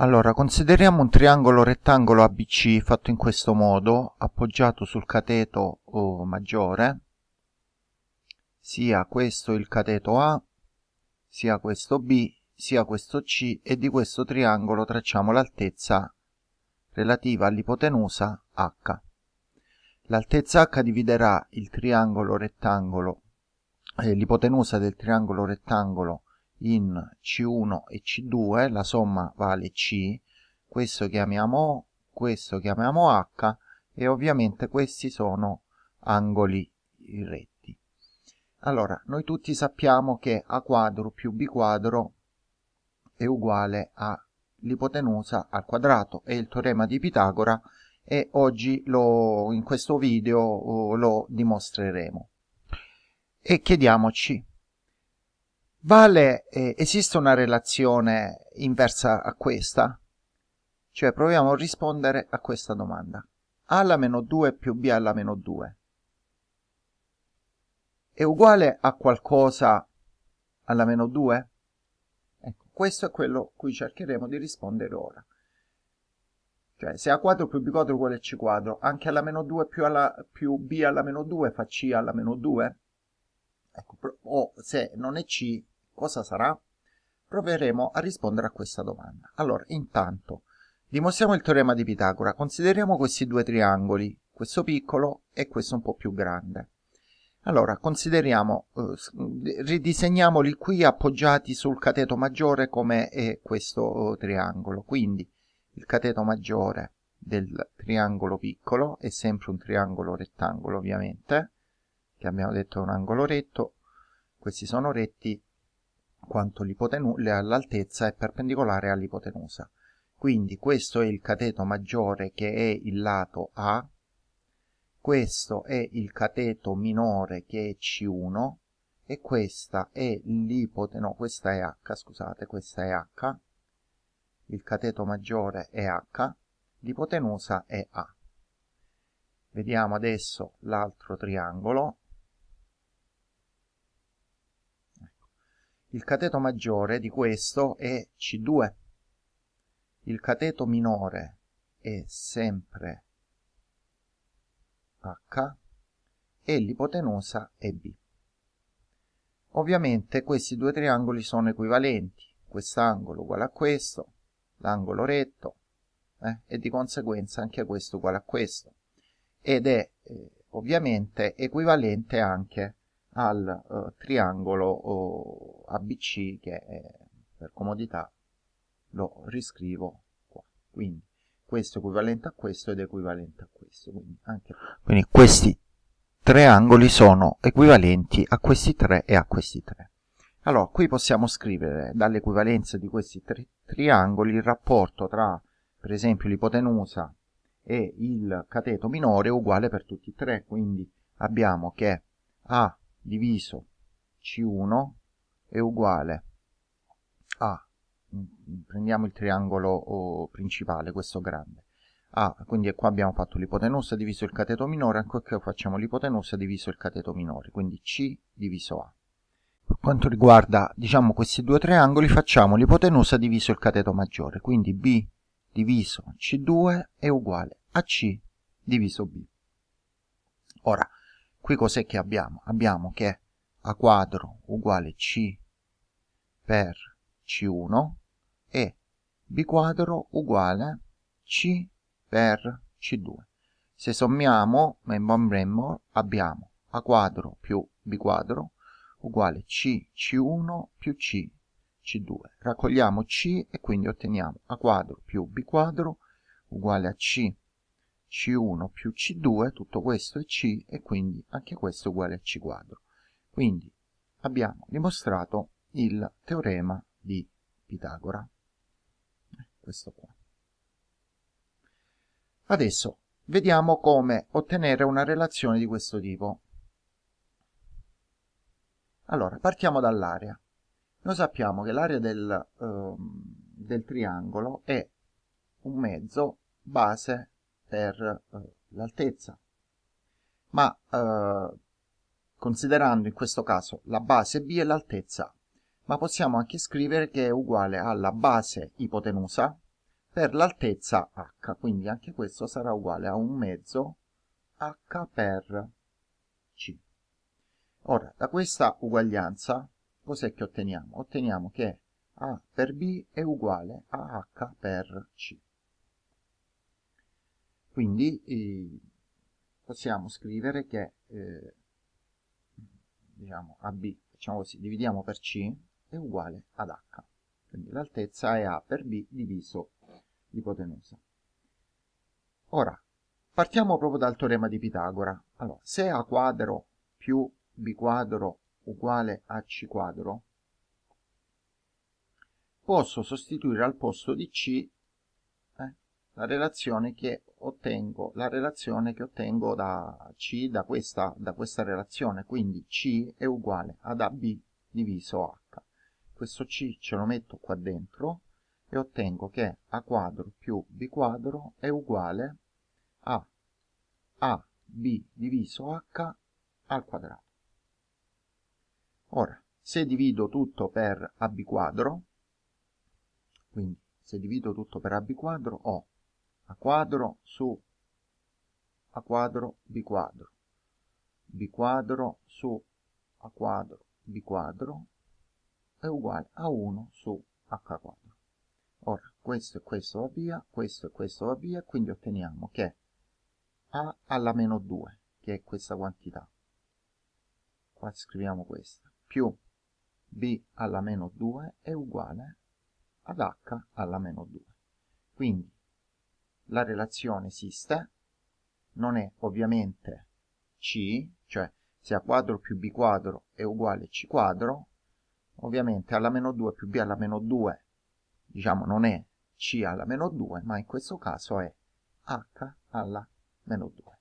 Allora, consideriamo un triangolo rettangolo ABC fatto in questo modo, appoggiato sul cateto o maggiore, sia questo il cateto A, sia questo B, sia questo C e di questo triangolo tracciamo l'altezza relativa all'ipotenusa H. L'altezza H dividerà il eh, l'ipotenusa del triangolo rettangolo in C1 e C2, la somma vale C, questo chiamiamo O, questo chiamiamo H e ovviamente questi sono angoli retti. Allora, noi tutti sappiamo che A quadro più B quadro è uguale all'ipotenusa al quadrato, è il teorema di Pitagora e oggi lo, in questo video eh, lo dimostreremo. E chiediamoci Vale, eh, esiste una relazione inversa a questa? Cioè proviamo a rispondere a questa domanda. A alla meno 2 più B alla meno 2 è uguale a qualcosa alla meno 2? Ecco, questo è quello cui cercheremo di rispondere ora. Cioè, se a quadro più b quadro uguale a c quadro, anche alla meno 2 più, alla, più b alla meno 2 fa c alla meno 2? Ecco, o se non è C, cosa sarà? Proveremo a rispondere a questa domanda. Allora, intanto, dimostriamo il teorema di Pitagora. Consideriamo questi due triangoli, questo piccolo e questo un po' più grande. Allora, consideriamo, eh, ridisegniamoli qui appoggiati sul cateto maggiore come è questo eh, triangolo. Quindi il cateto maggiore del triangolo piccolo è sempre un triangolo rettangolo ovviamente, che abbiamo detto è un angolo retto, questi sono retti quanto l'altezza è perpendicolare all'ipotenusa. Quindi questo è il cateto maggiore che è il lato A, questo è il cateto minore che è C1 e questa è l'ipotenusa, no, questa è H, scusate, questa è H, il cateto maggiore è H, l'ipotenusa è A. Vediamo adesso l'altro triangolo, Il cateto maggiore di questo è C2. Il cateto minore è sempre H e l'ipotenusa è B. Ovviamente questi due triangoli sono equivalenti, quest'angolo uguale a questo, l'angolo retto eh, e di conseguenza anche questo uguale a questo ed è eh, ovviamente equivalente anche al eh, triangolo oh, ABC che eh, per comodità lo riscrivo qua. Quindi questo è equivalente a questo ed è equivalente a questo. Quindi, anche... Quindi questi tre angoli sono equivalenti a questi tre e a questi tre. Allora, qui possiamo scrivere dall'equivalenza di questi tre triangoli il rapporto tra, per esempio, l'ipotenusa e il cateto minore è uguale per tutti e tre, quindi abbiamo che A diviso C1 è uguale a, prendiamo il triangolo principale, questo grande, a, quindi qua abbiamo fatto l'ipotenusa diviso il cateto minore, anche qua facciamo l'ipotenusa diviso il cateto minore, quindi C diviso A. Per quanto riguarda diciamo, questi due triangoli facciamo l'ipotenusa diviso il cateto maggiore, quindi B diviso C2 è uguale a C diviso B. Ora, Qui cos'è che abbiamo? Abbiamo che a quadro uguale C per C1 e B quadro uguale C per C2. Se sommiamo, membremmo, abbiamo A quadro più B quadro uguale C C1 più C C2. Raccogliamo C e quindi otteniamo A quadro più B quadro uguale a C c1 più C2, tutto questo è C e quindi anche questo è uguale a C quadro. Quindi abbiamo dimostrato il teorema di Pitagora. Questo qua. Adesso vediamo come ottenere una relazione di questo tipo. Allora, partiamo dall'area. Noi sappiamo che l'area del, eh, del triangolo è un mezzo base per eh, l'altezza. Ma eh, considerando in questo caso la base B e l'altezza, ma possiamo anche scrivere che è uguale alla base ipotenusa per l'altezza h, quindi anche questo sarà uguale a un mezzo h per c. Ora, da questa uguaglianza, cos'è che otteniamo? Otteniamo che a per b è uguale a h per c. Quindi eh, possiamo scrivere che, eh, diciamo, AB, facciamo così, dividiamo per C, è uguale ad H. Quindi l'altezza è A per B diviso l'ipotenusa. Ora, partiamo proprio dal teorema di Pitagora. Allora, se A quadro più B quadro uguale a C quadro, posso sostituire al posto di C la relazione che ottengo, relazione che ottengo da C, da questa, da questa relazione, quindi C è uguale ad AB diviso H. Questo C ce lo metto qua dentro e ottengo che A quadro più B quadro è uguale a AB diviso H al quadrato. Ora, se divido tutto per AB quadro, quindi se divido tutto per AB quadro ho a quadro su a quadro biquadro biquadro su a quadro biquadro è uguale a 1 su h quadro ora questo e questo va via questo e questo va via quindi otteniamo che a alla meno 2 che è questa quantità qua scriviamo questa più b alla meno 2 è uguale ad h alla meno 2 quindi la relazione esiste, non è ovviamente C, cioè se A quadro più B quadro è uguale a C quadro, ovviamente alla meno 2 più B alla meno 2, diciamo non è C alla meno 2, ma in questo caso è H alla meno 2.